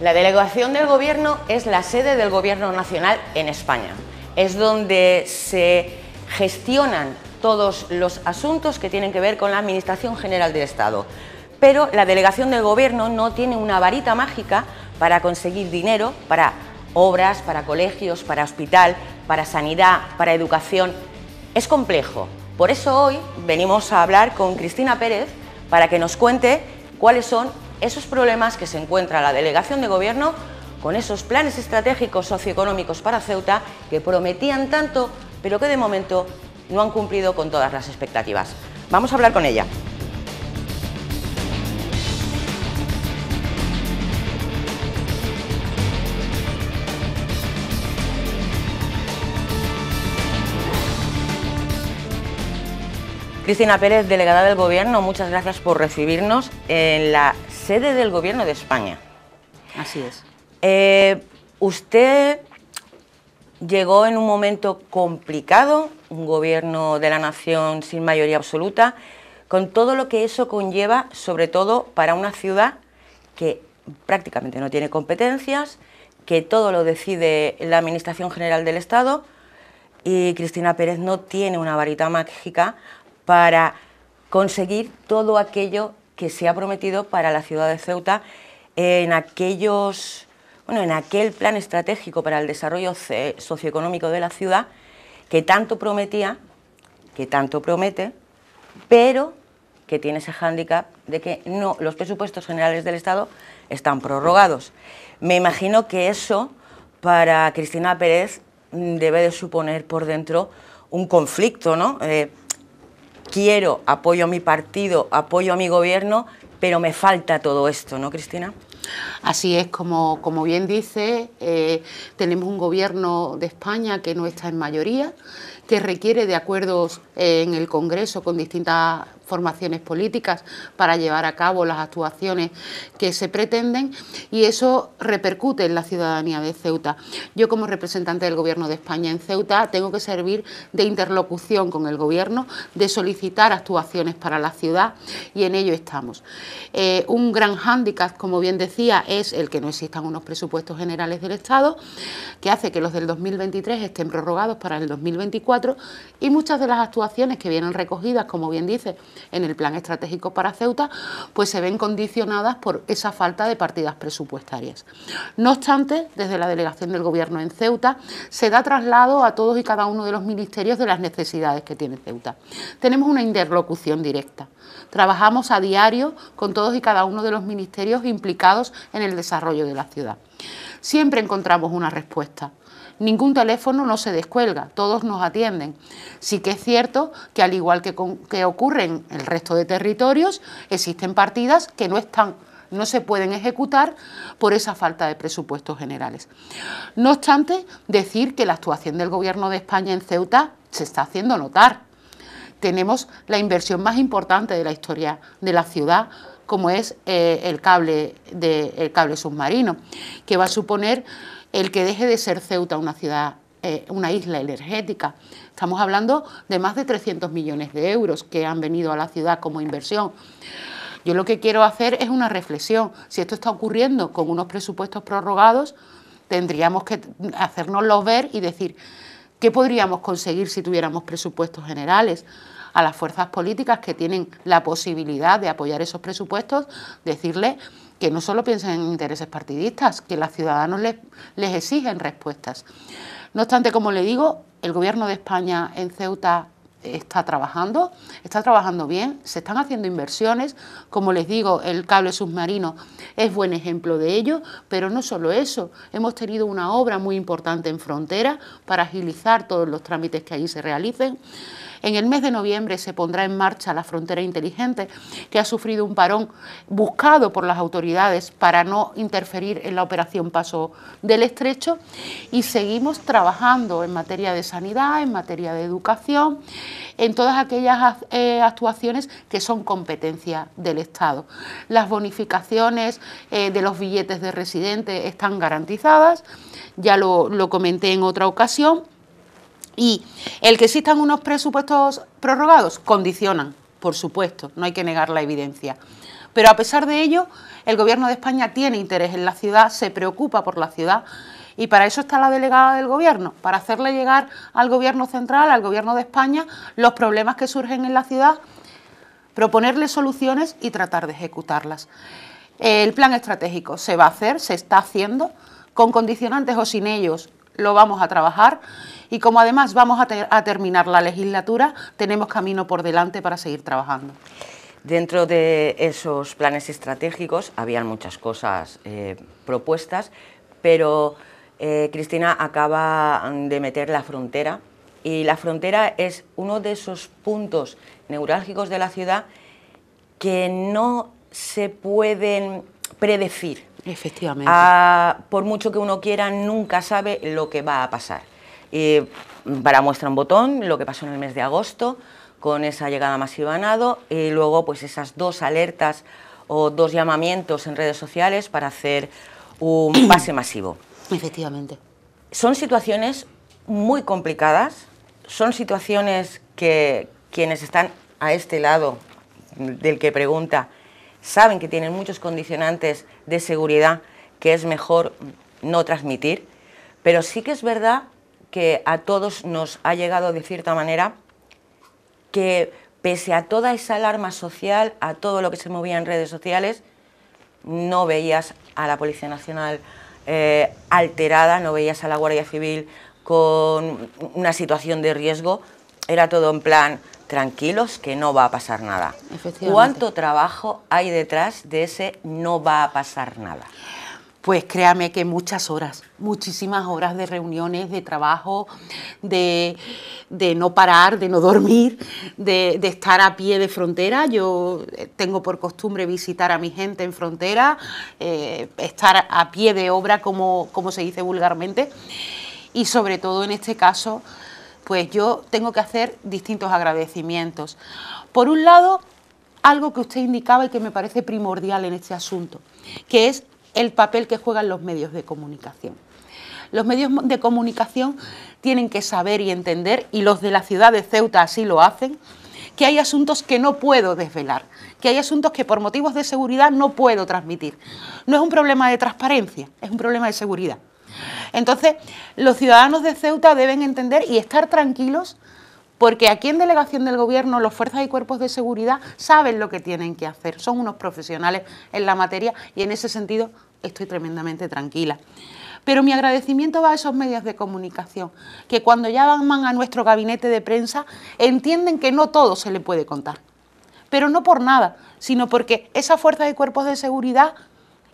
La delegación del Gobierno es la sede del Gobierno Nacional en España. Es donde se gestionan todos los asuntos que tienen que ver con la Administración General del Estado. Pero la delegación del Gobierno no tiene una varita mágica para conseguir dinero para obras, para colegios, para hospital, para sanidad, para educación. Es complejo. Por eso hoy venimos a hablar con Cristina Pérez para que nos cuente cuáles son esos problemas que se encuentra la Delegación de Gobierno con esos planes estratégicos socioeconómicos para Ceuta que prometían tanto, pero que de momento no han cumplido con todas las expectativas. Vamos a hablar con ella. Cristina Pérez, delegada del Gobierno, muchas gracias por recibirnos en la sede del Gobierno de España. Así es. Eh, usted llegó en un momento complicado, un gobierno de la nación sin mayoría absoluta, con todo lo que eso conlleva, sobre todo para una ciudad que prácticamente no tiene competencias, que todo lo decide la Administración General del Estado y Cristina Pérez no tiene una varita mágica para conseguir todo aquello que se ha prometido para la ciudad de Ceuta en aquellos, bueno, en aquel plan estratégico para el desarrollo socioeconómico de la ciudad que tanto prometía, que tanto promete, pero que tiene ese hándicap de que los presupuestos generales del Estado están prorrogados. Me imagino que eso para Cristina Pérez debe de suponer por dentro un conflicto, ¿no? Eh, quiero, apoyo a mi partido, apoyo a mi gobierno, pero me falta todo esto, ¿no, Cristina? Así es, como, como bien dice, eh, tenemos un gobierno de España que no está en mayoría, que requiere de acuerdos eh, en el Congreso con distintas formaciones políticas para llevar a cabo las actuaciones que se pretenden y eso repercute en la ciudadanía de Ceuta. Yo como representante del Gobierno de España en Ceuta tengo que servir de interlocución con el Gobierno, de solicitar actuaciones para la ciudad y en ello estamos. Eh, un gran hándicap, como bien decía, es el que no existan unos presupuestos generales del Estado, que hace que los del 2023 estén prorrogados para el 2024 y muchas de las actuaciones que vienen recogidas, como bien dice, en el plan estratégico para Ceuta, pues se ven condicionadas por esa falta de partidas presupuestarias. No obstante, desde la delegación del Gobierno en Ceuta se da traslado a todos y cada uno de los ministerios de las necesidades que tiene Ceuta. Tenemos una interlocución directa. Trabajamos a diario con todos y cada uno de los ministerios implicados en el desarrollo de la ciudad. Siempre encontramos una respuesta. Ningún teléfono no se descuelga, todos nos atienden. Sí que es cierto que al igual que, que ocurre en el resto de territorios, existen partidas que no están no se pueden ejecutar por esa falta de presupuestos generales. No obstante, decir que la actuación del Gobierno de España en Ceuta se está haciendo notar. Tenemos la inversión más importante de la historia de la ciudad, como es eh, el, cable de, el cable submarino, que va a suponer el que deje de ser Ceuta una ciudad, eh, una isla energética. Estamos hablando de más de 300 millones de euros que han venido a la ciudad como inversión. Yo lo que quiero hacer es una reflexión. Si esto está ocurriendo con unos presupuestos prorrogados, tendríamos que hacernoslo ver y decir qué podríamos conseguir si tuviéramos presupuestos generales a las fuerzas políticas que tienen la posibilidad de apoyar esos presupuestos, decirle que no solo piensen en intereses partidistas, que los ciudadanos les, les exigen respuestas. No obstante, como le digo, el Gobierno de España en Ceuta está trabajando, está trabajando bien, se están haciendo inversiones, como les digo, el cable submarino es buen ejemplo de ello, pero no solo eso, hemos tenido una obra muy importante en frontera para agilizar todos los trámites que allí se realicen. En el mes de noviembre se pondrá en marcha la frontera inteligente, que ha sufrido un parón buscado por las autoridades para no interferir en la operación Paso del Estrecho. Y seguimos trabajando en materia de sanidad, en materia de educación, en todas aquellas eh, actuaciones que son competencia del Estado. Las bonificaciones eh, de los billetes de residente están garantizadas, ya lo comenté en otra ocasión. Y el que existan unos presupuestos prorrogados condicionan, por supuesto, no hay que negar la evidencia. Pero a pesar de ello, el Gobierno de España tiene interés en la ciudad, se preocupa por la ciudad y para eso está la delegada del Gobierno, para hacerle llegar al Gobierno central, al Gobierno de España, los problemas que surgen en la ciudad, proponerle soluciones y tratar de ejecutarlas. El plan estratégico se va a hacer, se está haciendo, con condicionantes o sin ellos, lo vamos a trabajar y como además vamos a, terminar la legislatura, tenemos camino por delante para seguir trabajando. Dentro de esos planes estratégicos habían muchas cosas eh, propuestas, pero eh, Cristina acaba de meter la frontera y la frontera es uno de esos puntos neurálgicos de la ciudad que no se pueden predecir Efectivamente. Ah, por mucho que uno quiera, nunca sabe lo que va a pasar. para muestra un botón, lo que pasó en el mes de agosto, con esa llegada masiva a Nado, y luego pues esas dos alertas o dos llamamientos en redes sociales para hacer un pase masivo. Efectivamente. Son situaciones muy complicadas, son situaciones que quienes están a este lado del que pregunta saben que tienen muchos condicionantes de seguridad que es mejor no transmitir, pero sí que es verdad que a todos nos ha llegado de cierta manera que pese a toda esa alarma social, a todo lo que se movía en redes sociales, no veías a la Policía Nacional eh, alterada, no veías a la Guardia Civil con una situación de riesgo, era todo en plan, tranquilos que no va a pasar nada. ¿Cuánto trabajo hay detrás de ese no va a pasar nada? Pues créame que muchas horas, muchísimas horas de reuniones, de trabajo, de, no parar, de no dormir, de, estar a pie de frontera. Yo eh, tengo por costumbre visitar a mi gente en frontera, eh, estar a pie de obra, como, como se dice vulgarmente, y sobre todo en este caso, pues yo tengo que hacer distintos agradecimientos. Por un lado, algo que usted indicaba y que me parece primordial en este asunto, que es el papel que juegan los medios de comunicación. Los medios de comunicación tienen que saber y entender, y los de la ciudad de Ceuta así lo hacen, que hay asuntos que no puedo desvelar, que hay asuntos que por motivos de seguridad no puedo transmitir. No es un problema de transparencia, es un problema de seguridad. Entonces, los ciudadanos de Ceuta deben entender y estar tranquilos porque aquí en delegación del gobierno los fuerzas y cuerpos de seguridad saben lo que tienen que hacer, son unos profesionales en la materia y en ese sentido estoy tremendamente tranquila. Pero mi agradecimiento va a esos medios de comunicación, que cuando ya llaman a nuestro gabinete de prensa entienden que no todo se le puede contar, pero no por nada, sino porque esas fuerzas y cuerpos de seguridad,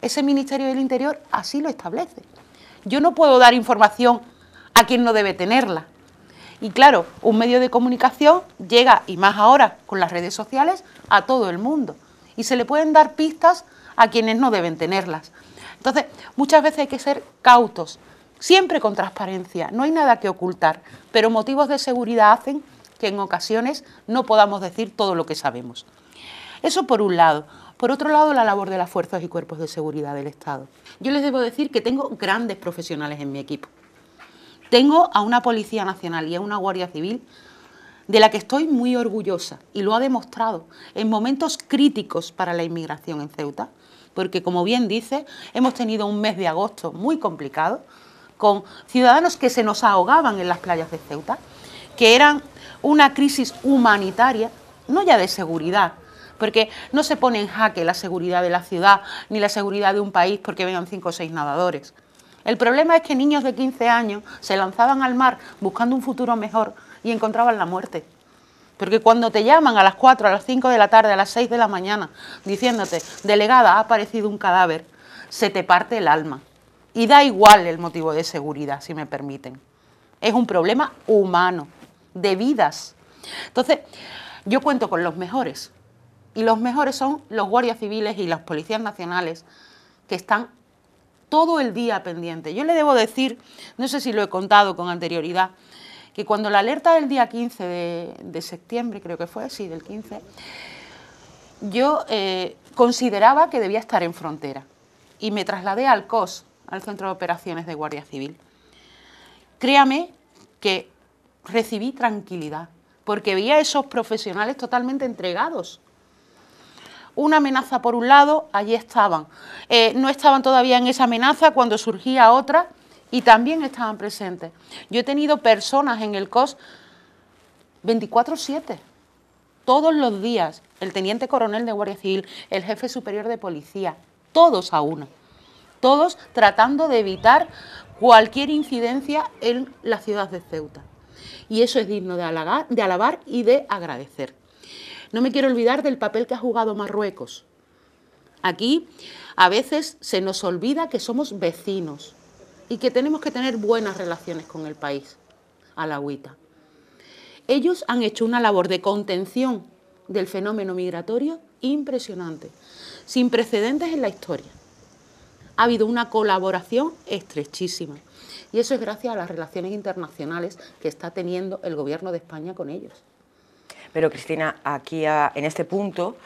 ese Ministerio del Interior así lo establece. Yo no puedo dar información a quien no debe tenerla. Y claro, un medio de comunicación llega, y más ahora con las redes sociales, a todo el mundo. Y se le pueden dar pistas a quienes no deben tenerlas. Entonces, muchas veces hay que ser cautos, siempre con transparencia, no hay nada que ocultar, pero motivos de seguridad hacen que en ocasiones no podamos decir todo lo que sabemos. Eso por un lado. Por otro lado, la labor de las fuerzas y cuerpos de seguridad del Estado. Yo les debo decir que tengo grandes profesionales en mi equipo. Tengo a una Policía Nacional y a una Guardia Civil de la que estoy muy orgullosa y lo ha demostrado en momentos críticos para la inmigración en Ceuta, porque como bien dice, hemos tenido un mes de agosto muy complicado con ciudadanos que se nos ahogaban en las playas de Ceuta, que eran una crisis humanitaria, no ya de seguridad, porque no se pone en jaque la seguridad de la ciudad ni la seguridad de un país porque vengan cinco o seis nadadores. El problema es que niños de 15 años se lanzaban al mar buscando un futuro mejor y encontraban la muerte. Porque cuando te llaman a las 4, a las 5 de la tarde, a las 6 de la mañana, diciéndote, delegada, ha aparecido un cadáver, se te parte el alma. Y da igual el motivo de seguridad, si me permiten. Es un problema humano, de vidas. Entonces, yo cuento con los mejores, y los mejores son los guardias civiles y las policías nacionales que están todo el día pendientes... Yo le debo decir, no sé si lo he contado con anterioridad, que cuando la alerta del día 15 de, septiembre, creo que fue, sí, del 15, yo eh, consideraba que debía estar en frontera y me trasladé al COS, al Centro de Operaciones de Guardia Civil. Créame que recibí tranquilidad, porque veía a esos profesionales totalmente entregados una amenaza por un lado, allí estaban. Eh, no estaban todavía en esa amenaza cuando surgía otra y también estaban presentes. Yo he tenido personas en el COS 24-7, todos los días, el teniente coronel de Guardia Civil, el jefe superior de policía, todos a una, todos tratando de evitar cualquier incidencia en la ciudad de Ceuta. Y eso es digno de, de alabar y de agradecer. No me quiero olvidar del papel que ha jugado Marruecos. Aquí a veces se nos olvida que somos vecinos y que tenemos que tener buenas relaciones con el país, a la agüita. Ellos han hecho una labor de contención del fenómeno migratorio impresionante, sin precedentes en la historia. Ha habido una colaboración estrechísima y eso es gracias a las relaciones internacionales que está teniendo el gobierno de España con ellos. Pero Cristina, aquí ah, en este punto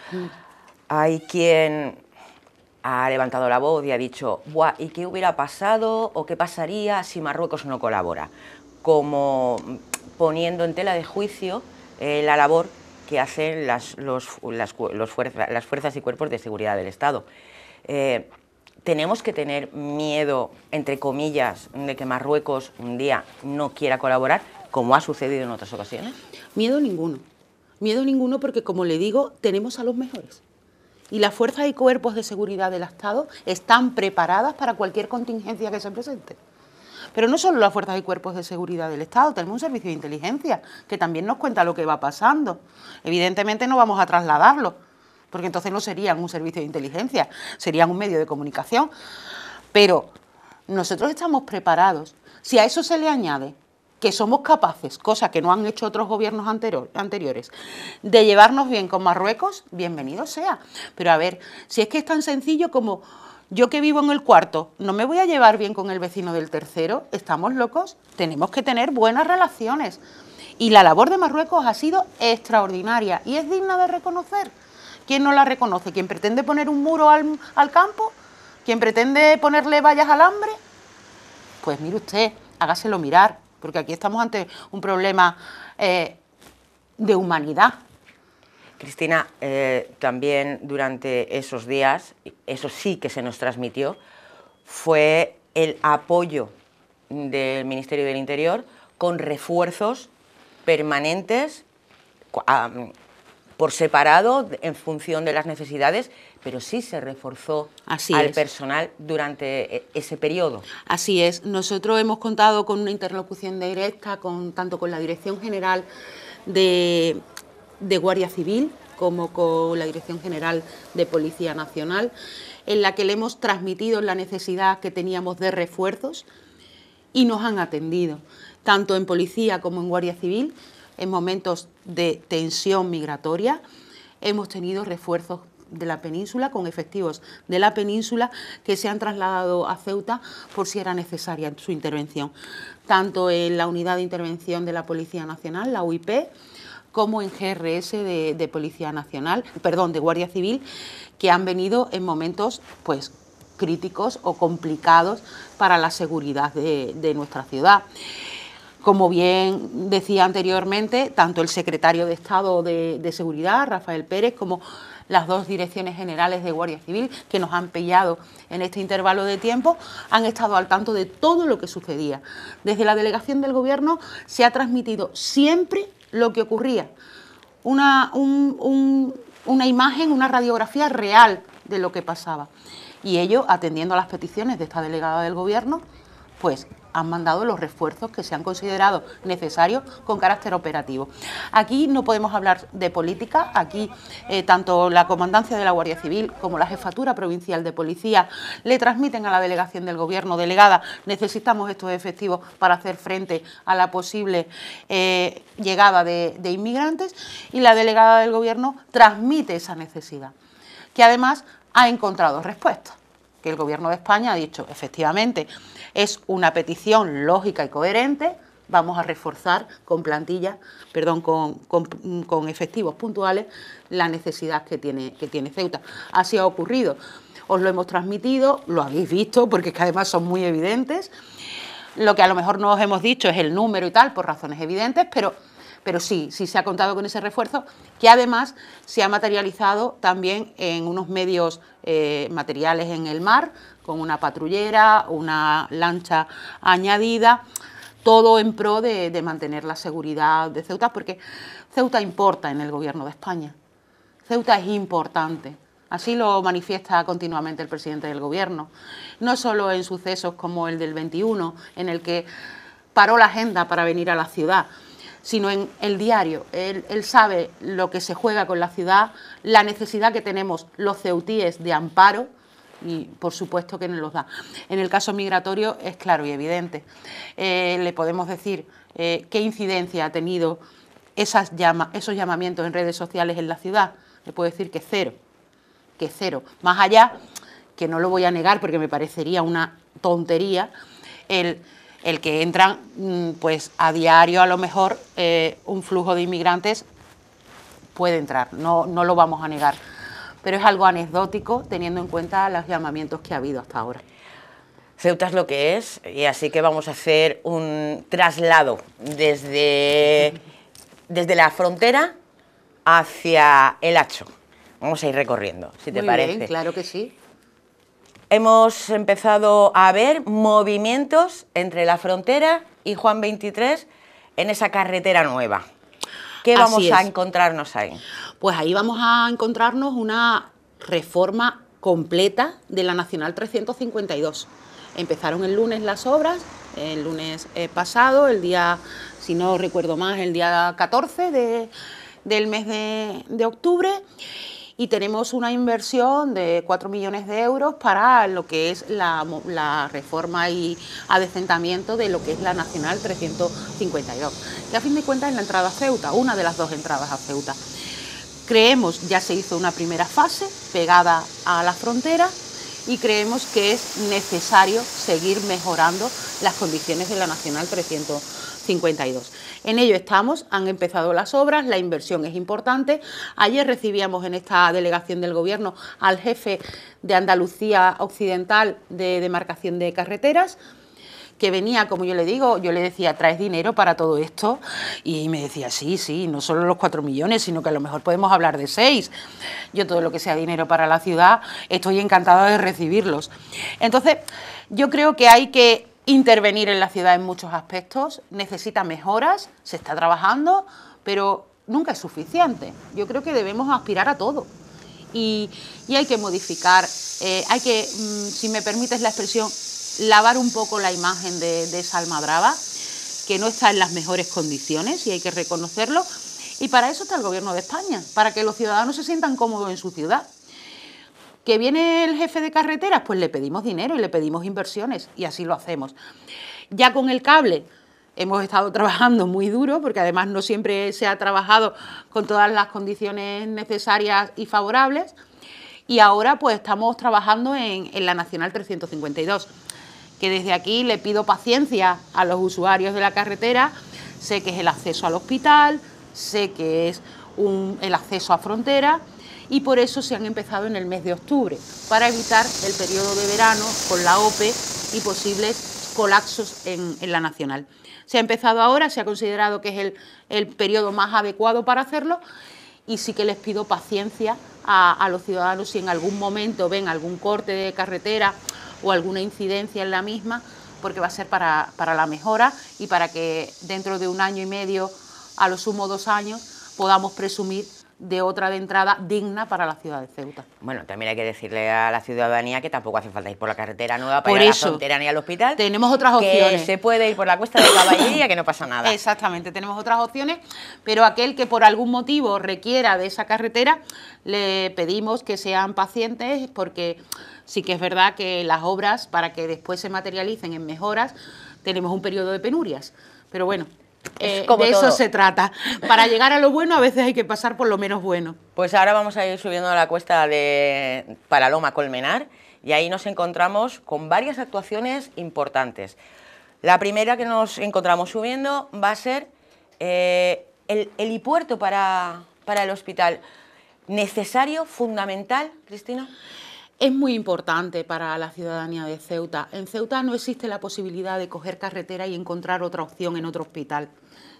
hay quien ha levantado la voz y ha dicho, ¿y qué hubiera pasado o qué pasaría si Marruecos no colabora? Como poniendo en tela de juicio eh, la labor que hacen las, fuerzas y cuerpos de seguridad del Estado. Eh, tenemos que tener miedo, entre comillas, de que Marruecos un día no quiera colaborar, como ha sucedido en otras ocasiones. Miedo ninguno. Miedo ninguno porque, como le digo, tenemos a los mejores. Y las fuerzas y cuerpos de seguridad del Estado están preparadas para cualquier contingencia que se presente. Pero no solo las fuerzas y cuerpos de seguridad del Estado, tenemos un servicio de inteligencia que también nos cuenta lo que va pasando. Evidentemente no vamos a trasladarlo, porque entonces no serían un servicio de inteligencia, serían un medio de comunicación. Pero nosotros estamos preparados. Si a eso se le añade que somos capaces, cosa que no han hecho otros gobiernos anteriores, de llevarnos bien con Marruecos, bienvenido sea. Pero a ver, si es que es tan sencillo como yo que vivo en el cuarto, no me voy a llevar bien con el vecino del tercero, estamos locos, tenemos que tener buenas relaciones. Y la labor de Marruecos ha sido extraordinaria y es digna de reconocer. ¿Quién no la reconoce? ¿Quién pretende poner un muro al, campo? ¿Quién pretende ponerle vallas al hambre? Pues mire usted, hágaselo mirar, porque aquí estamos ante un problema eh, de humanidad. Cristina, eh, también durante esos días, eso sí que se nos transmitió, fue el apoyo del Ministerio del Interior con refuerzos permanentes por separado en función de las necesidades pero sí se reforzó al personal durante eh, ese periodo. Así es, nosotros hemos contado con una interlocución directa con, tanto con la Dirección General de Guardia Civil como con la Dirección General de Policía Nacional, en la que le hemos transmitido la necesidad que teníamos de refuerzos y nos han atendido, tanto en policía como en Guardia Civil, en momentos de tensión migratoria hemos tenido refuerzos de la península, con efectivos de la península que se han trasladado a Ceuta por si era necesaria su intervención, tanto en la unidad de intervención de la Policía Nacional, la UIP, como en GRS de, Policía Nacional, perdón, de Guardia Civil, que han venido en momentos pues críticos o complicados para la seguridad de nuestra ciudad. Como bien decía anteriormente, tanto el secretario de Estado de, Seguridad, Rafael Pérez, como las dos direcciones generales de Guardia Civil que nos han pillado en este intervalo de tiempo, han estado al tanto de todo lo que sucedía. Desde la delegación del Gobierno se ha transmitido siempre lo que ocurría. Una, una imagen, una radiografía real de lo que pasaba. Y ello atendiendo a las peticiones de esta delegada del Gobierno pues han mandado los refuerzos que se han considerado necesarios con carácter operativo. Aquí no podemos hablar de política, aquí eh, tanto la Comandancia de la Guardia Civil como la Jefatura Provincial de Policía le transmiten a la delegación del Gobierno delegada, necesitamos estos efectivos para hacer frente a la posible eh, llegada de, de inmigrantes y la delegada del Gobierno transmite esa necesidad, que además ha encontrado respuesta que el Gobierno de España ha dicho, efectivamente, es una petición lógica y coherente, vamos a reforzar con plantillas, perdón, con, efectivos puntuales la necesidad que tiene, que tiene Ceuta. Así ha ocurrido. Os lo hemos transmitido, lo habéis visto, porque es que además son muy evidentes. Lo que a lo mejor no os hemos dicho es el número y tal, por razones evidentes, pero pero sí, sí se ha contado con ese refuerzo, que además se ha materializado también en unos medios eh, materiales en el mar, con una patrullera, una lancha añadida, todo en pro de, de mantener la seguridad de Ceuta, porque Ceuta importa en el gobierno de España. Ceuta es importante. Así lo manifiesta continuamente el presidente del Gobierno, no solo en sucesos como el del 21, en el que paró la agenda para venir a la ciudad, sino en el diario. Él, sabe lo que se juega con la ciudad, la necesidad que tenemos los ceutíes de amparo y por supuesto que nos los da. En el caso migratorio es claro y evidente. Eh, le podemos decir eh, qué incidencia ha tenido esas esos llamamientos en redes sociales en la ciudad. Le puedo decir que cero, que cero. Más allá, que no lo voy a negar porque me parecería una tontería, el el que entra, mm, pues a diario a lo mejor eh, un flujo de inmigrantes puede entrar, no, no lo vamos a negar, pero es algo anecdótico teniendo en cuenta los llamamientos que ha habido hasta ahora. Ceuta es lo que es y así que vamos a hacer un traslado desde, desde la frontera hacia el Hacho. Vamos a ir recorriendo, si te parece. claro que sí hemos empezado a ver movimientos entre la frontera y Juan 23 en esa carretera nueva. ¿Qué vamos a encontrarnos ahí? Pues ahí vamos a encontrarnos una reforma completa de la Nacional 352. Empezaron el lunes las obras, el lunes eh, pasado, el día, si no recuerdo más, el día 14 del mes de octubre y tenemos una inversión de 4 millones de euros para lo que es la, reforma y adecentamiento de lo que es la Nacional 352, que a fin de cuentas es la entrada a Ceuta, una de las dos entradas a Ceuta. Creemos, ya se hizo una primera fase pegada a la frontera y creemos que es necesario seguir mejorando las condiciones de la Nacional 352. En ello estamos, han empezado las obras, la inversión es importante. Ayer recibíamos en esta delegación del Gobierno al jefe de Andalucía Occidental de Demarcación de Carreteras que venía, como yo le digo, yo le decía, ¿traes dinero para todo esto? Y me decía, sí, sí, no solo los cuatro millones, sino que a lo mejor podemos hablar de seis. Yo todo lo que sea dinero para la ciudad, estoy encantada de recibirlos. Entonces, yo creo que hay que intervenir en la ciudad en muchos aspectos, necesita mejoras, se está trabajando, pero nunca es suficiente. Yo creo que debemos aspirar a todo. Y, hay que modificar, eh, hay que, mm, si me permites la expresión, lavar un poco la imagen de, de Salmadraba, que no está en las mejores condiciones y hay que reconocerlo. Y para eso está el Gobierno de España, para que los ciudadanos se sientan cómodos en su ciudad. ¿Que viene el jefe de carreteras? Pues le pedimos dinero y le pedimos inversiones y así lo hacemos. Ya con el cable, hemos estado trabajando muy duro, porque además no siempre se ha trabajado con todas las condiciones necesarias y favorables. Y ahora pues estamos trabajando en, la Nacional 352, que desde aquí le pido paciencia a los usuarios de la carretera. Sé que es el acceso al hospital, sé que es el acceso a frontera y por eso se han empezado en el mes de octubre, para evitar el periodo de verano con la OPE y posibles colapsos en, la nacional. Se ha empezado ahora, se ha considerado que es el, periodo más adecuado para hacerlo y sí que les pido paciencia a, los ciudadanos si en algún momento ven algún corte de carretera o alguna incidencia en la misma, porque va a ser para, para la mejora y para que dentro de un año y medio, a lo sumo dos años, podamos presumir de otra de entrada digna para la ciudad de Ceuta. Bueno, también hay que decirle a la ciudadanía que tampoco hace falta ir por la carretera nueva para ir a la frontera ni al hospital. Tenemos otras opciones. se puede ir por la cuesta de caballería que no pasa nada. Exactamente, tenemos otras opciones, pero aquel que por algún motivo requiera de esa carretera, le pedimos que sean pacientes porque sí que es verdad que las obras, para que después se materialicen en mejoras, tenemos un periodo de penurias. Pero bueno, eh, como de eso se trata. Para llegar a lo bueno a veces hay que pasar por lo menos bueno. Pues ahora vamos a ir subiendo a la cuesta de Loma Colmenar y ahí nos encontramos con varias actuaciones importantes. La primera que nos encontramos subiendo va a ser eh, el hipuerto para el hospital. ¿Necesario, fundamental, Cristina? es muy importante para la ciudadanía de Ceuta. En Ceuta no existe la posibilidad de coger carretera y encontrar otra opción en otro hospital.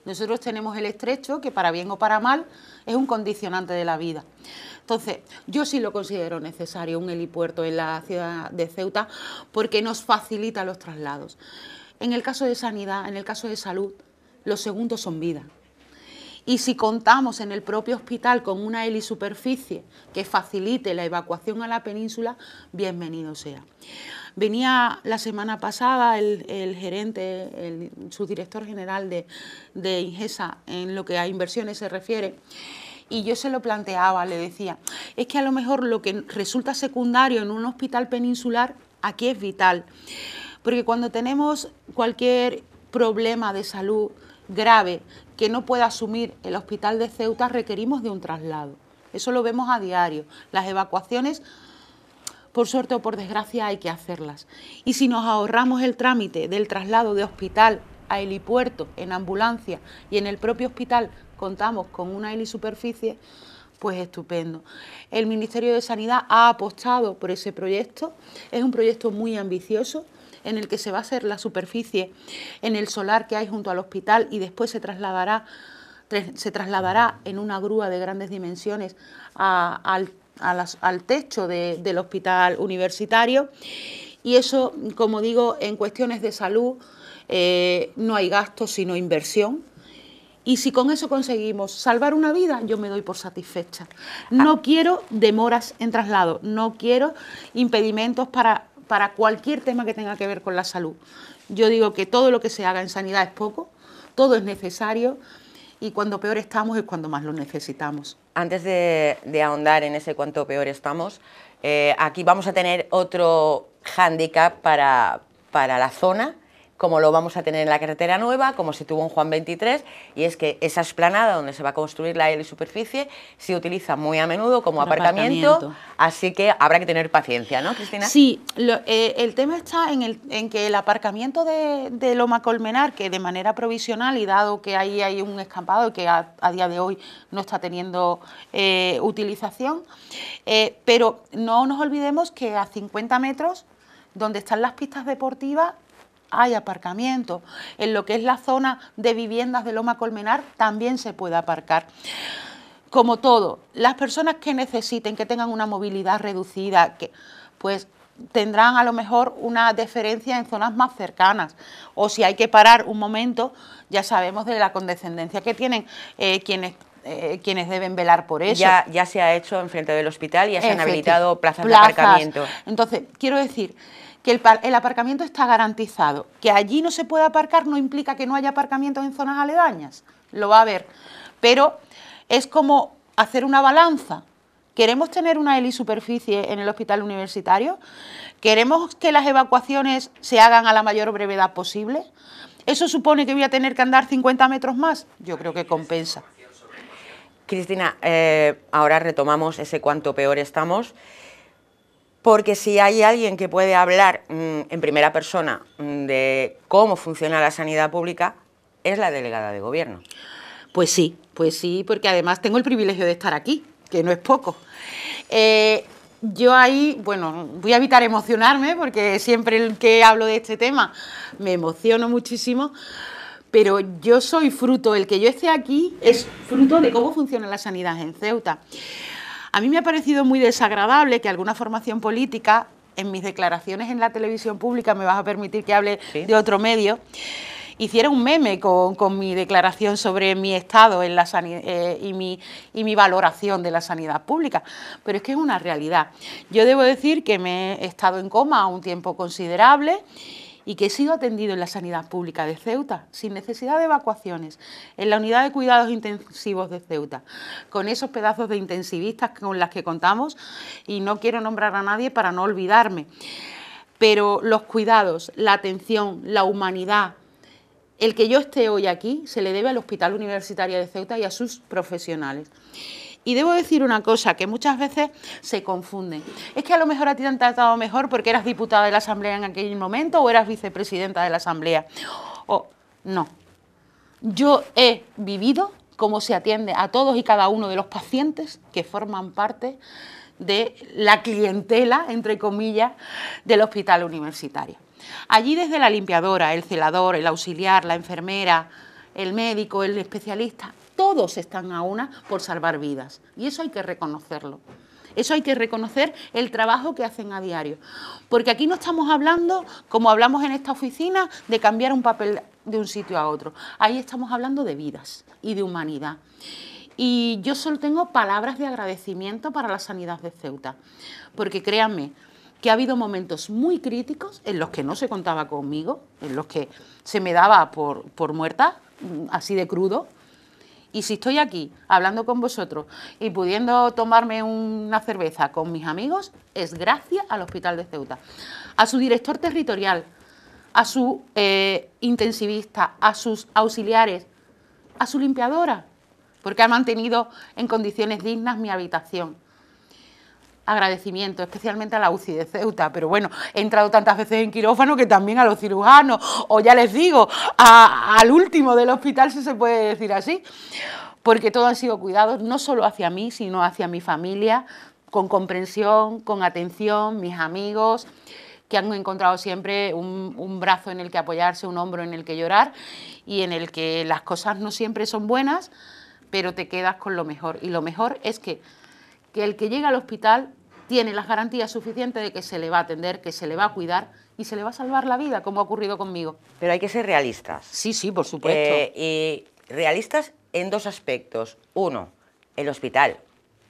Nosotros tenemos el estrecho, que para bien o para mal es un condicionante de la vida. Entonces, yo sí lo considero necesario un helipuerto en la ciudad de Ceuta porque nos facilita los traslados. En el caso de sanidad, en el caso de salud, los segundos son vida. Y si contamos en el propio hospital con una helisuperficie que facilite la evacuación a la península, bienvenido sea. Venía la semana pasada el, gerente, el subdirector general de, de Ingesa en lo que a inversiones se refiere, y yo se lo planteaba, le decía, es que a lo mejor lo que resulta secundario en un hospital peninsular aquí es vital, porque cuando tenemos cualquier problema de salud, grave que no pueda asumir el hospital de Ceuta, requerimos de un traslado. Eso lo vemos a diario. Las evacuaciones, por suerte o por desgracia, hay que hacerlas. Y si nos ahorramos el trámite del traslado de hospital a helipuerto, en ambulancia y en el propio hospital contamos con una helisuperficie, pues estupendo. El Ministerio de Sanidad ha apostado por ese proyecto. Es un proyecto muy ambicioso en el que se va a hacer la superficie en el solar que hay junto al hospital y después se trasladará, se trasladará en una grúa de grandes dimensiones al, techo del hospital universitario. Y eso, como digo, en cuestiones de salud eh, no hay gasto sino inversión, y si con eso conseguimos salvar una vida, yo me doy por satisfecha. Ah. No quiero demoras en traslado, no quiero impedimentos para para cualquier tema que tenga que ver con la salud. Yo digo que todo lo que se haga en sanidad es poco, todo es necesario y cuando peor estamos es cuando más lo necesitamos. Antes de, ahondar en ese cuanto peor estamos, eh, aquí vamos a tener otro hándicap para, para la zona como lo vamos a tener en la carretera nueva, como se tuvo en Juan 23, y es que esa esplanada donde se va a construir la superficie se utiliza muy a menudo como aparcamiento, así que habrá que tener paciencia, ¿no, Cristina? Sí, eh, el tema está en, el, en, que el aparcamiento de, Loma Colmenar, que de manera provisional y dado que ahí hay un escampado que a, día de hoy no está teniendo eh, utilización, eh, pero no nos olvidemos que a 50 metros, donde están las pistas deportivas, hay aparcamiento. En lo que es la zona de viviendas de Loma Colmenar también se puede aparcar. Como todo, las personas que necesiten, que tengan una movilidad reducida, que pues tendrán a lo mejor una deferencia en zonas más cercanas o si hay que parar un momento, ya sabemos de la condescendencia que tienen eh, quienes eh, quienes deben velar por eso. Ya, se ha hecho enfrente del hospital, ya se han habilitado plazas de aparcamiento. Entonces, quiero decir que el, el, aparcamiento está garantizado. Que allí no se pueda aparcar no implica que no haya aparcamiento en zonas aledañas, lo va a haber. Pero es como hacer una balanza. Queremos tener una superficie en el hospital universitario, queremos que las evacuaciones se hagan a la mayor brevedad posible. ¿Eso supone que voy a tener que andar 50 metros más? Yo creo que compensa. Cristina, eh, ahora retomamos ese cuanto peor estamos porque si hay alguien que puede hablar mm, en primera persona mm, de cómo funciona la sanidad pública, es la delegada de gobierno. Pues sí, pues sí, porque además tengo el privilegio de estar aquí, que no es poco. Eh, yo ahí, bueno, voy a evitar emocionarme porque siempre que hablo de este tema me emociono muchísimo, pero yo soy fruto, el que yo esté aquí es fruto de cómo funciona la sanidad en Ceuta. A mí me ha parecido muy desagradable que alguna formación política, en mis declaraciones en la televisión pública, me vas a permitir que hable de otro medio, hiciera un meme con, mi declaración sobre mi estado en la eh, y, mi, y, mi, valoración de la sanidad pública. Pero es que es una realidad. Yo debo decir que me he estado en coma un tiempo considerable y que he sido atendido en la sanidad pública de Ceuta, sin necesidad de evacuaciones, en la unidad de cuidados intensivos de Ceuta, con esos pedazos de intensivistas con las que contamos y no quiero nombrar a nadie para no olvidarme. Pero los cuidados, la atención, la humanidad, el que yo esté hoy aquí se le debe al Hospital Universitario de Ceuta y a sus profesionales. Y debo decir una cosa que muchas veces se confunden... Es que a lo mejor a ti te han tratado mejor porque eras diputada de la Asamblea en aquel momento o eras vicepresidenta de la Asamblea. O no. Yo he vivido cómo se atiende a todos y cada uno de los pacientes que forman parte de la clientela, entre comillas, del hospital universitario. Allí desde la limpiadora, el celador, el auxiliar, la enfermera, el médico, el especialista, todos están a una por salvar vidas. Y eso hay que reconocerlo. Eso hay que reconocer el trabajo que hacen a diario. Porque aquí no estamos hablando, como hablamos en esta oficina, de cambiar un papel de un sitio a otro. Ahí estamos hablando de vidas y de humanidad. Y yo solo tengo palabras de agradecimiento para la sanidad de Ceuta. Porque créanme, que ha habido momentos muy críticos en los que no se contaba conmigo, en los que se me daba por, por muerta, así de crudo, y si estoy aquí hablando con vosotros y pudiendo tomarme una cerveza con mis amigos, es gracias al Hospital de Ceuta, a su director territorial, a su eh, intensivista, a sus auxiliares, a su limpiadora, porque ha mantenido en condiciones dignas mi habitación agradecimiento, especialmente a la UCI de Ceuta, pero bueno, he entrado tantas veces en quirófano que también a los cirujanos, o ya les digo, al último del hospital, si se puede decir así, porque todo han sido cuidados, no solo hacia mí, sino hacia mi familia, con comprensión, con atención, mis amigos que han encontrado siempre un, un, brazo en el que apoyarse, un hombro en el que llorar y en el que las cosas no siempre son buenas, pero te quedas con lo mejor. Y lo mejor es que, que el que llega al hospital tiene las garantías suficientes de que se le va a atender, que se le va a cuidar y se le va a salvar la vida, como ha ocurrido conmigo. Pero hay que ser realistas. Sí, sí, por supuesto. Eh, y realistas en dos aspectos. Uno, el hospital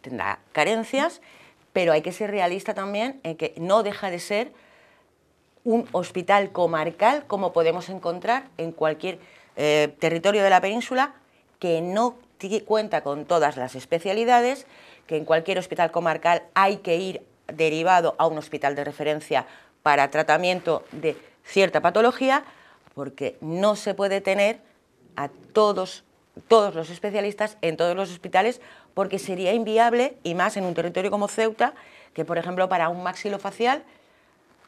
tendrá carencias, pero hay que ser realista también en que no deja de ser un hospital comarcal como podemos encontrar en cualquier eh, territorio de la península que no cuenta con todas las especialidades que en cualquier hospital comarcal hay que ir derivado a un hospital de referencia para tratamiento de cierta patología, porque no se puede tener a todos, todos los especialistas en todos los hospitales, porque sería inviable, y más en un territorio como Ceuta, que por ejemplo para un maxilofacial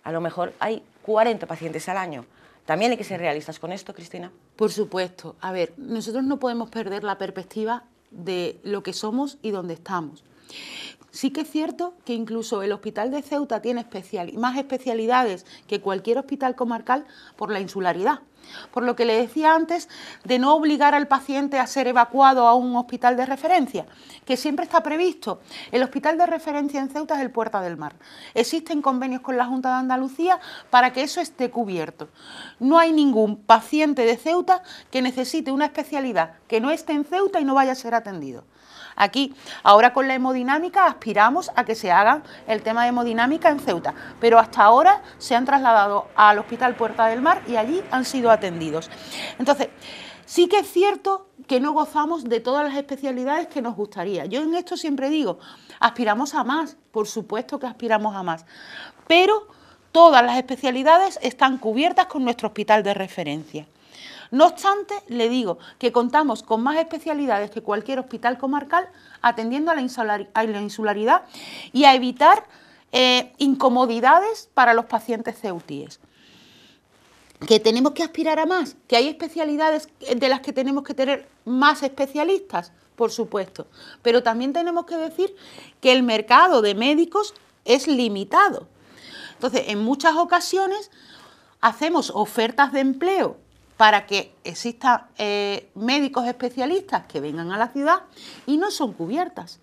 a lo mejor hay 40 pacientes al año. También hay que ser realistas con esto, Cristina. Por supuesto. A ver, nosotros no podemos perder la perspectiva de lo que somos y dónde estamos. Sí que es cierto que incluso el hospital de Ceuta tiene especial, más especialidades que cualquier hospital comarcal por la insularidad. Por lo que le decía antes de no obligar al paciente a ser evacuado a un hospital de referencia, que siempre está previsto. El hospital de referencia en Ceuta es el Puerta del Mar. Existen convenios con la Junta de Andalucía para que eso esté cubierto. No hay ningún paciente de Ceuta que necesite una especialidad que no esté en Ceuta y no vaya a ser atendido aquí. Ahora con la hemodinámica aspiramos a que se haga el tema de hemodinámica en Ceuta, pero hasta ahora se han trasladado al Hospital Puerta del Mar y allí han sido atendidos. Entonces, Sí que es cierto que no gozamos de todas las especialidades que nos gustaría. Yo en esto siempre digo, aspiramos a más, por supuesto que aspiramos a más, pero todas las especialidades están cubiertas con nuestro hospital de referencia. No obstante, le digo que contamos con más especialidades que cualquier hospital comarcal atendiendo a la, insularidad y a evitar eh, incomodidades para los pacientes ceutíes que tenemos que aspirar a más, que hay especialidades de las que tenemos que tener más especialistas, por supuesto, pero también tenemos que decir que el mercado de médicos es limitado. Entonces, en muchas ocasiones hacemos ofertas de empleo para que existan eh, médicos especialistas que vengan a la ciudad y no son cubiertas.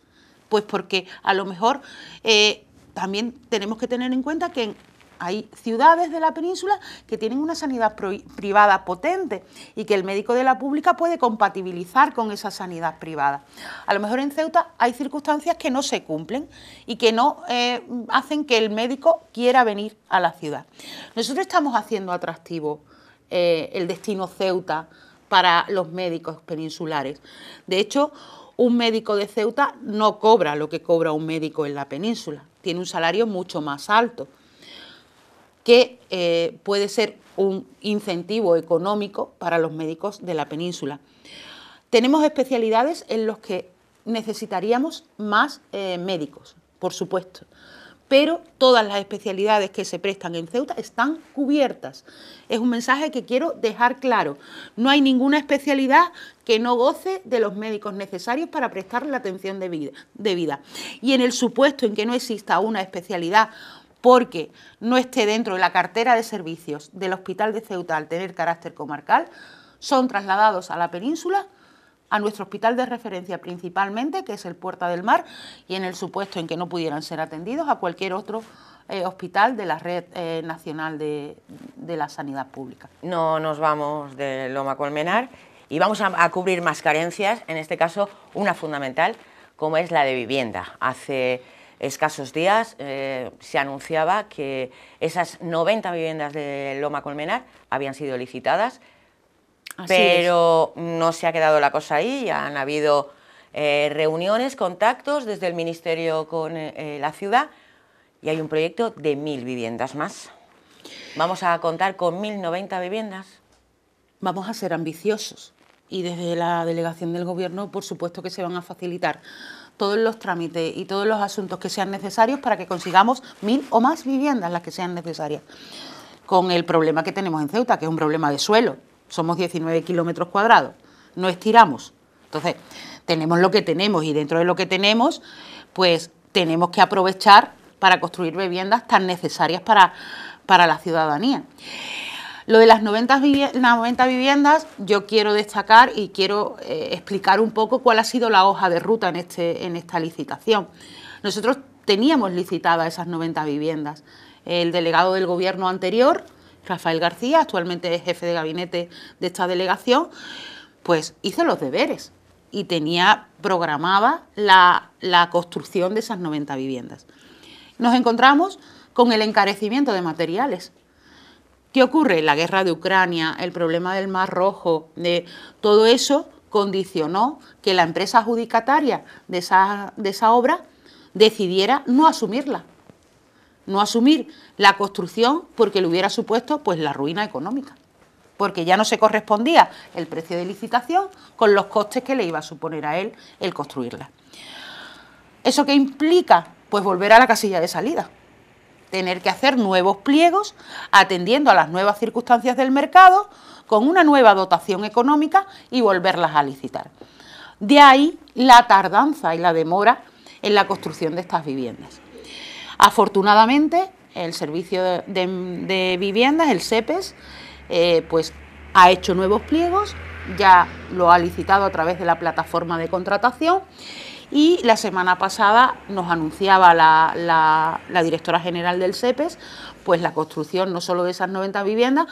Pues porque a lo mejor eh, también tenemos que tener en cuenta que hay ciudades de la península que tienen una sanidad privada potente y que el médico de la pública puede compatibilizar con esa sanidad privada. A lo mejor en Ceuta hay circunstancias que no se cumplen y que no eh, hacen que el médico quiera venir a la ciudad. Nosotros estamos haciendo atractivo eh, el destino Ceuta para los médicos peninsulares. De hecho, un médico de Ceuta no cobra lo que cobra un médico en la península, tiene un salario mucho más alto, que eh, puede ser un incentivo económico para los médicos de la península. Tenemos especialidades en las que necesitaríamos más eh, médicos, por supuesto, pero todas las especialidades que se prestan en Ceuta están cubiertas. Es un mensaje que quiero dejar claro. No hay ninguna especialidad que no goce de los médicos necesarios para prestar la atención debida. y en el supuesto en que no exista una especialidad porque no esté dentro de la cartera de servicios del Hospital de Ceuta al tener carácter comarcal, son trasladados a la península a nuestro hospital de referencia principalmente, que es el Puerta del Mar, y en el supuesto en que no pudieran ser atendidos a cualquier otro eh, hospital de la Red eh, Nacional de, la Sanidad Pública. No nos vamos de Loma Colmenar y vamos a, cubrir más carencias, en este caso una fundamental, como es la de vivienda. Hace escasos días eh, se anunciaba que esas 90 viviendas de Loma Colmenar habían sido licitadas, pero no se ha quedado la cosa ahí, ya han habido eh, reuniones, contactos desde el Ministerio con eh, eh, la ciudad y hay un proyecto de mil viviendas más. Vamos a contar con mil 1.090 viviendas. Vamos a ser ambiciosos y desde la delegación del Gobierno, por supuesto que se van a facilitar todos los trámites y todos los asuntos que sean necesarios para que consigamos mil o más viviendas las que sean necesarias. Con el problema que tenemos en Ceuta, que es un problema de suelo, somos 19 kilómetros cuadrados, no estiramos. Entonces, tenemos lo que tenemos y dentro de lo que tenemos, pues tenemos que aprovechar para construir viviendas tan necesarias para, para la ciudadanía. Lo de las 90 viviendas, yo quiero destacar y quiero eh, explicar un poco cuál ha sido la hoja de ruta en, este, en esta licitación. Nosotros teníamos licitadas esas 90 viviendas. El delegado del gobierno anterior Rafael García, actualmente es jefe de gabinete de esta delegación, pues hizo los deberes y tenía programada la, construcción de esas 90 viviendas. Nos encontramos con el encarecimiento de materiales. ¿Qué ocurre? La guerra de Ucrania, el problema del Mar Rojo, de todo eso condicionó que la empresa adjudicataria de esa obra decidiera no asumirla no asumir la construcción porque le hubiera supuesto pues la ruina económica, porque ya no se correspondía el precio de licitación con los costes que le iba a suponer a él el construirla. ¿Eso qué implica? Pues volver a la casilla de salida, tener que hacer nuevos pliegos atendiendo a las nuevas circunstancias del mercado con una nueva dotación económica y volverlas a licitar. De ahí la tardanza y la demora en la construcción de estas viviendas. Afortunadamente, el Servicio de, Viviendas, el SEPES, eh, pues ha hecho nuevos pliegos, ya lo ha licitado a través de la plataforma de contratación y la semana pasada nos anunciaba la, la directora general del SEPES pues la construcción no solo de esas 90 viviendas,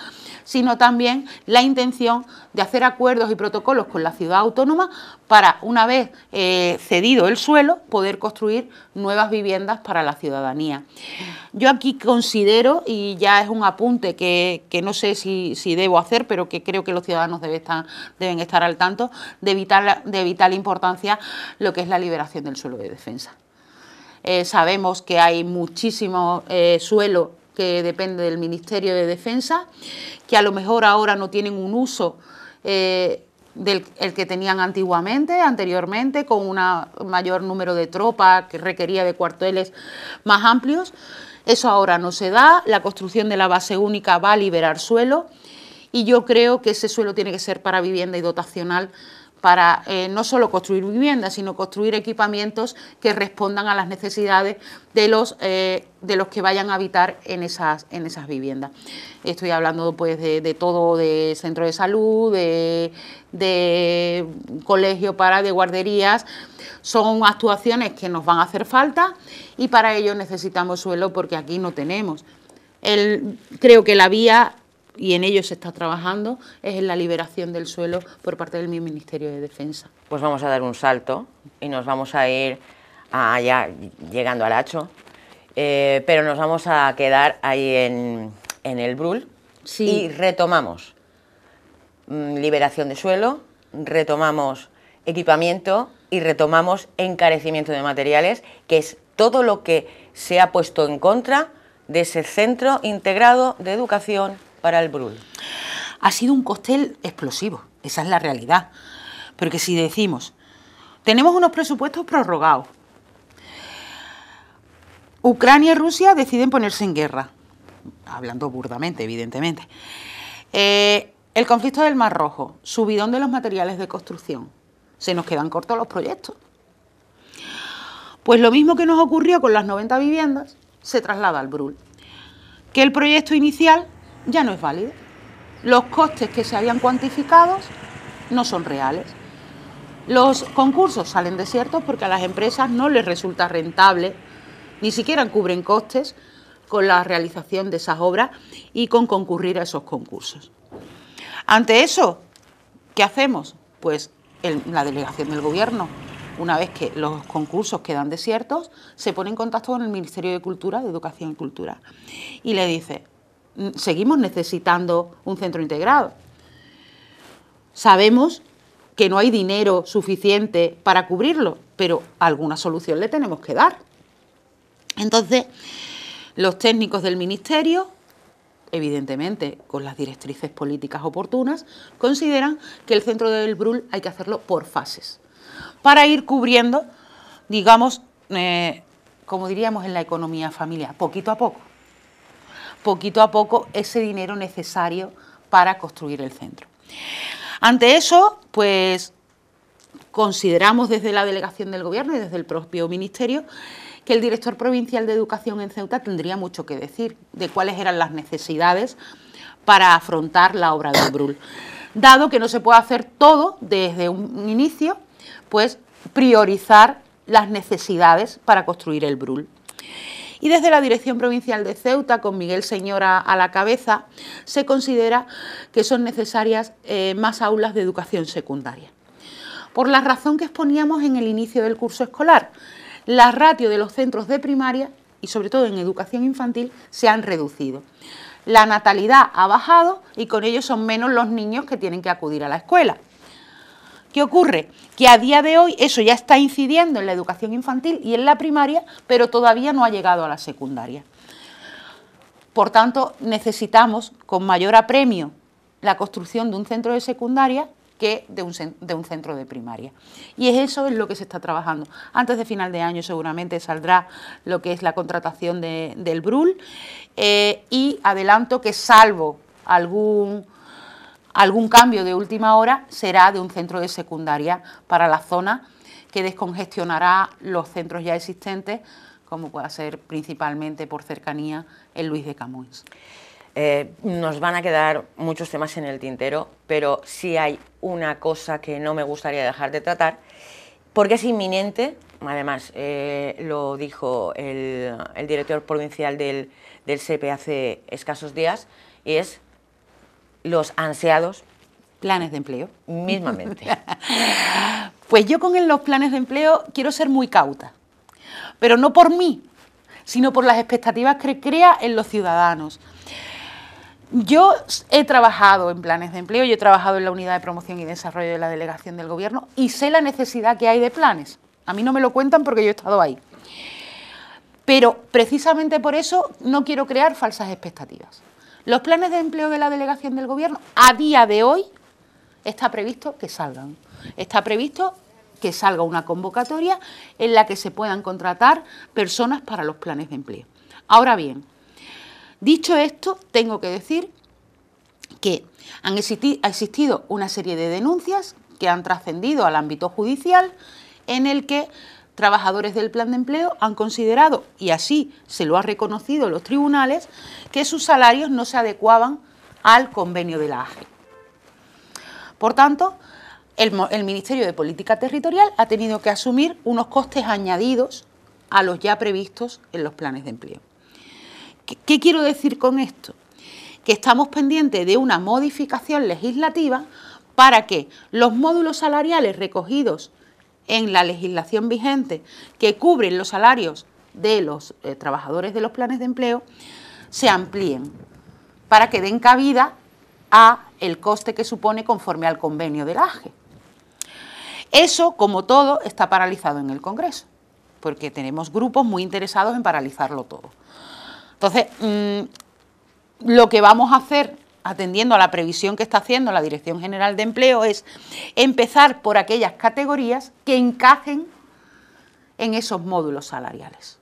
sino también la intención de hacer acuerdos y protocolos con la ciudad autónoma para, una vez eh, cedido el suelo, poder construir nuevas viviendas para la ciudadanía. Yo aquí considero, y ya es un apunte que, no sé si, debo hacer, pero que creo que los ciudadanos deben estar, deben estar al tanto, de vital, de vital importancia lo que es la liberación del suelo de defensa. Eh, sabemos que hay muchísimo eh, suelo que depende del Ministerio de Defensa, que a lo mejor ahora no tienen un uso eh, del el que tenían antiguamente, anteriormente, con un mayor número de tropas que requería de cuarteles más amplios. Eso ahora no se da, la construcción de la base única va a liberar suelo y yo creo que ese suelo tiene que ser para vivienda y dotacional para eh, no solo construir viviendas, sino construir equipamientos que respondan a las necesidades de los, eh, de los que vayan a habitar en esas, en esas viviendas. Estoy hablando pues de, todo, de centro de salud, de, colegio para, de guarderías. Son actuaciones que nos van a hacer falta y para ello necesitamos suelo porque aquí no tenemos. creo que la vía y en ello se está trabajando, es en la liberación del suelo por parte del Ministerio de Defensa. Pues vamos a dar un salto y nos vamos a ir allá, llegando al Hacho, eh, pero nos vamos a quedar ahí en, el Brul y retomamos mm, liberación de suelo, retomamos equipamiento y retomamos encarecimiento de materiales, que es todo lo que se ha puesto en contra de ese centro integrado de educación para el Brul? Ha sido un costel explosivo, esa es la realidad. Porque si decimos, tenemos unos presupuestos prorrogados, Ucrania y Rusia deciden ponerse en guerra, hablando burdamente, evidentemente. Eh, el conflicto del Mar Rojo, subidón de los materiales de construcción, se nos quedan cortos los proyectos. Pues lo mismo que nos ocurrió con las 90 viviendas, se traslada al Brul. Que el proyecto inicial ya no es válido. Los costes que se habían cuantificado no son reales. Los concursos salen desiertos porque a las empresas no les resulta rentable, ni siquiera cubren costes con la realización de esas obras y con concurrir a esos concursos. Ante eso, ¿qué hacemos? Pues la delegación del Gobierno, una vez que los concursos quedan desiertos, se pone en contacto con el Ministerio de Cultura, de Educación y Cultura y le dice, seguimos necesitando un centro integrado. Sabemos que no hay dinero suficiente para cubrirlo, pero alguna solución le tenemos que dar. Entonces, los técnicos del Ministerio, evidentemente con las directrices políticas oportunas, consideran que el centro del Brul hay que hacerlo por fases, para ir cubriendo, digamos, eh, como diríamos en la economía familiar, poquito a poco poquito a poco ese dinero necesario para construir el centro. Ante eso, pues consideramos desde la delegación del Gobierno y desde el propio Ministerio que el director provincial de Educación en Ceuta tendría mucho que decir de cuáles eran las necesidades para afrontar la obra del Brul. Dado que no se puede hacer todo desde un inicio, pues priorizar las necesidades para construir el Brul. Y desde la Dirección Provincial de Ceuta, con Miguel Señora a la cabeza, se considera que son necesarias eh, más aulas de educación secundaria. Por la razón que exponíamos en el inicio del curso escolar, la ratio de los centros de primaria y sobre todo en educación infantil se han reducido. La natalidad ha bajado y con ello son menos los niños que tienen que acudir a la escuela. ¿Qué ocurre? Que a día de hoy eso ya está incidiendo en la educación infantil y en la primaria, pero todavía no ha llegado a la secundaria. Por tanto, necesitamos con mayor apremio la construcción de un centro de secundaria que de un, centro de primaria. Y es eso es lo que se está trabajando. Antes de final de año seguramente saldrá lo que es la contratación del BRUL eh, y adelanto que salvo algún Algún cambio de última hora será de un centro de secundaria para la zona que descongestionará los centros ya existentes, como pueda ser principalmente por cercanía el Luis de Camões. Eh, nos van a quedar muchos temas en el tintero, pero sí hay una cosa que no me gustaría dejar de tratar, porque es inminente, además eh, lo dijo el, director provincial del, del SEPE hace escasos días, y es los ansiados planes de empleo. Mismamente. pues yo con los planes de empleo quiero ser muy cauta, pero no por mí, sino por las expectativas que crea en los ciudadanos. Yo he trabajado en planes de empleo, yo he trabajado en la unidad de promoción y desarrollo de la delegación del gobierno y sé la necesidad que hay de planes. A mí no me lo cuentan porque yo he estado ahí. Pero precisamente por eso no quiero crear falsas expectativas. Los planes de empleo de la delegación del Gobierno, a día de hoy, está previsto que salgan. Está previsto que salga una convocatoria en la que se puedan contratar personas para los planes de empleo. Ahora bien, dicho esto, tengo que decir que han ha existido una serie de denuncias que han trascendido al ámbito judicial en el que trabajadores del plan de empleo han considerado, y así se lo han reconocido los tribunales, que sus salarios no se adecuaban al convenio de la AGE. Por tanto, el, Ministerio de Política Territorial ha tenido que asumir unos costes añadidos a los ya previstos en los planes de empleo. qué quiero decir con esto? Que estamos pendientes de una modificación legislativa para que los módulos salariales recogidos en la legislación vigente que cubren los salarios de los eh, trabajadores de los planes de empleo se amplíen para que den cabida a el coste que supone conforme al convenio del AGE. Eso, como todo, está paralizado en el Congreso, porque tenemos grupos muy interesados en paralizarlo todo. Entonces, mm, lo que vamos a hacer atendiendo a la previsión que está haciendo la Dirección General de Empleo, es empezar por aquellas categorías que encajen en esos módulos salariales.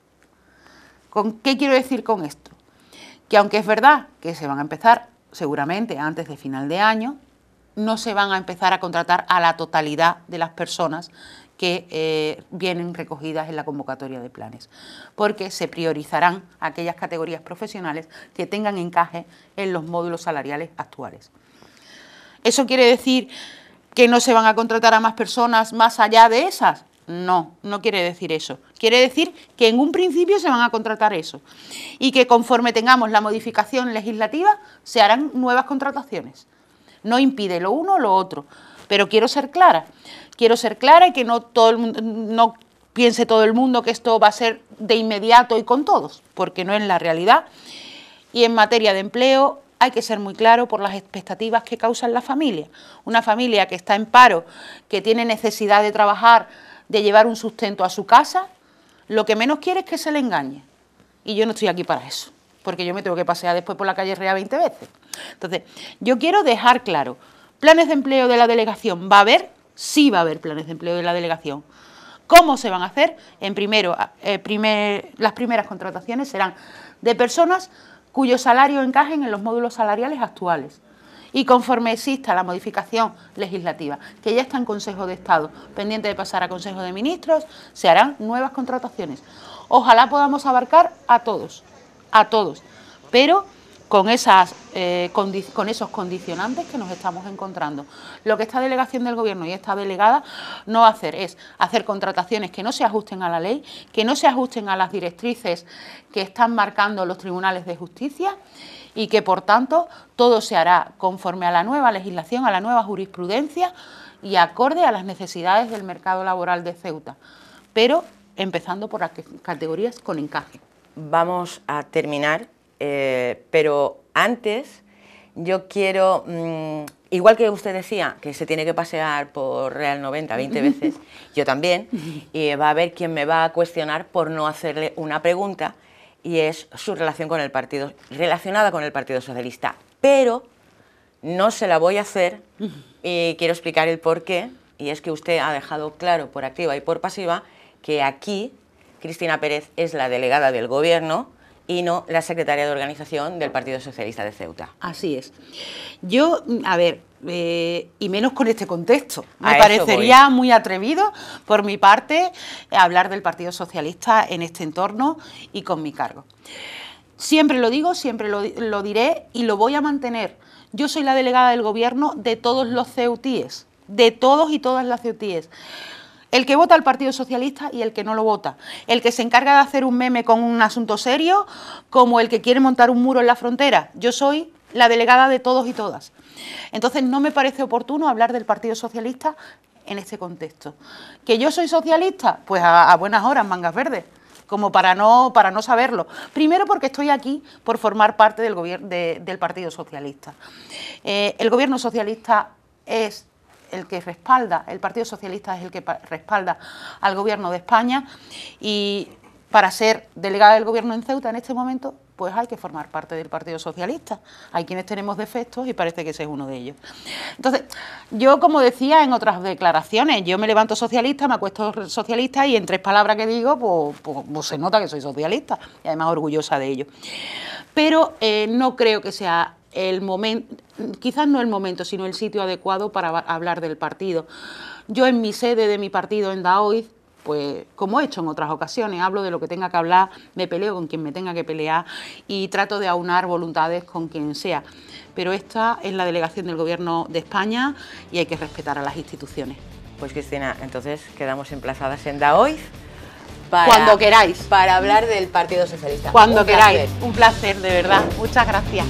¿Con qué quiero decir con esto? Que aunque es verdad que se van a empezar seguramente antes de final de año, no se van a empezar a contratar a la totalidad de las personas que eh, vienen recogidas en la convocatoria de planes, porque se priorizarán aquellas categorías profesionales que tengan encaje en los módulos salariales actuales. ¿Eso quiere decir que no se van a contratar a más personas más allá de esas? No, no quiere decir eso. Quiere decir que en un principio se van a contratar eso y que conforme tengamos la modificación legislativa se harán nuevas contrataciones. No impide lo uno o lo otro, pero quiero ser clara quiero ser clara y que no todo no piense todo el mundo que esto va a ser de inmediato y con todos, porque no es la realidad. Y en materia de empleo hay que ser muy claro por las expectativas que causan la familia. Una familia que está en paro, que tiene necesidad de trabajar, de llevar un sustento a su casa, lo que menos quiere es que se le engañe. Y yo no estoy aquí para eso, porque yo me tengo que pasear después por la calle Rea 20 veces. Entonces, yo quiero dejar claro, planes de empleo de la delegación va a haber, sí va a haber planes de empleo de la delegación. ¿Cómo se van a hacer? En primero, eh, las primeras contrataciones serán de personas cuyo salario encajen en los módulos salariales actuales. Y conforme exista la modificación legislativa, que ya está en Consejo de Estado, pendiente de pasar a Consejo de Ministros, se harán nuevas contrataciones. Ojalá podamos abarcar a todos, a todos, pero con, esas, eh, con esos condicionantes que nos estamos encontrando. Lo que esta delegación del Gobierno y esta delegada no va a hacer es hacer contrataciones que no se ajusten a la ley, que no se ajusten a las directrices que están marcando los tribunales de justicia y que, por tanto, todo se hará conforme a la nueva legislación, a la nueva jurisprudencia y acorde a las necesidades del mercado laboral de Ceuta, pero empezando por las categorías con encaje. Vamos a terminar eh, pero antes yo quiero, mm, igual que usted decía, que se tiene que pasear por Real 90 20 veces, yo también, y va a haber quien me va a cuestionar por no hacerle una pregunta, y es su relación con el partido, relacionada con el Partido Socialista. Pero no se la voy a hacer y quiero explicar el porqué, y es que usted ha dejado claro por activa y por pasiva que aquí Cristina Pérez es la delegada del gobierno y no la secretaria de organización del Partido Socialista de Ceuta. Así es. Yo, a ver, eh, y menos con este contexto. Me parecería muy atrevido, por mi parte, hablar del Partido Socialista en este entorno y con mi cargo. Siempre lo digo, siempre lo, lo diré y lo voy a mantener. Yo soy la delegada del gobierno de todos los ceutíes, de todos y todas las ceutíes el que vota al Partido Socialista y el que no lo vota, el que se encarga de hacer un meme con un asunto serio, como el que quiere montar un muro en la frontera. Yo soy la delegada de todos y todas. Entonces no me parece oportuno hablar del Partido Socialista en este contexto. ¿Que yo soy socialista? Pues a, buenas horas, mangas verdes como para no, para no saberlo. Primero porque estoy aquí por formar parte del, Partido Socialista. Eh, el gobierno socialista es el que respalda, el Partido Socialista es el que respalda al Gobierno de España y para ser delegada del Gobierno en Ceuta en este momento pues hay que formar parte del Partido Socialista. Hay quienes tenemos defectos y parece que ese es uno de ellos. Entonces, yo como decía en otras declaraciones, yo me levanto socialista, me acuesto socialista y en tres palabras que digo, pues, pues, pues se nota que soy socialista y además orgullosa de ello. Pero eh, no creo que sea el momento, quizás no el momento, sino el sitio adecuado para hablar del partido. Yo en mi sede de mi partido en Daoiz, pues como he hecho en otras ocasiones, hablo de lo que tenga que hablar, me peleo con quien me tenga que pelear y trato de aunar voluntades con quien sea. Pero esta es la delegación del Gobierno de España y hay que respetar a las instituciones. Pues Cristina, entonces quedamos emplazadas en Daoiz. Para, Cuando queráis. Para hablar del Partido Socialista. Cuando queráis. Un placer, de verdad. Muchas gracias.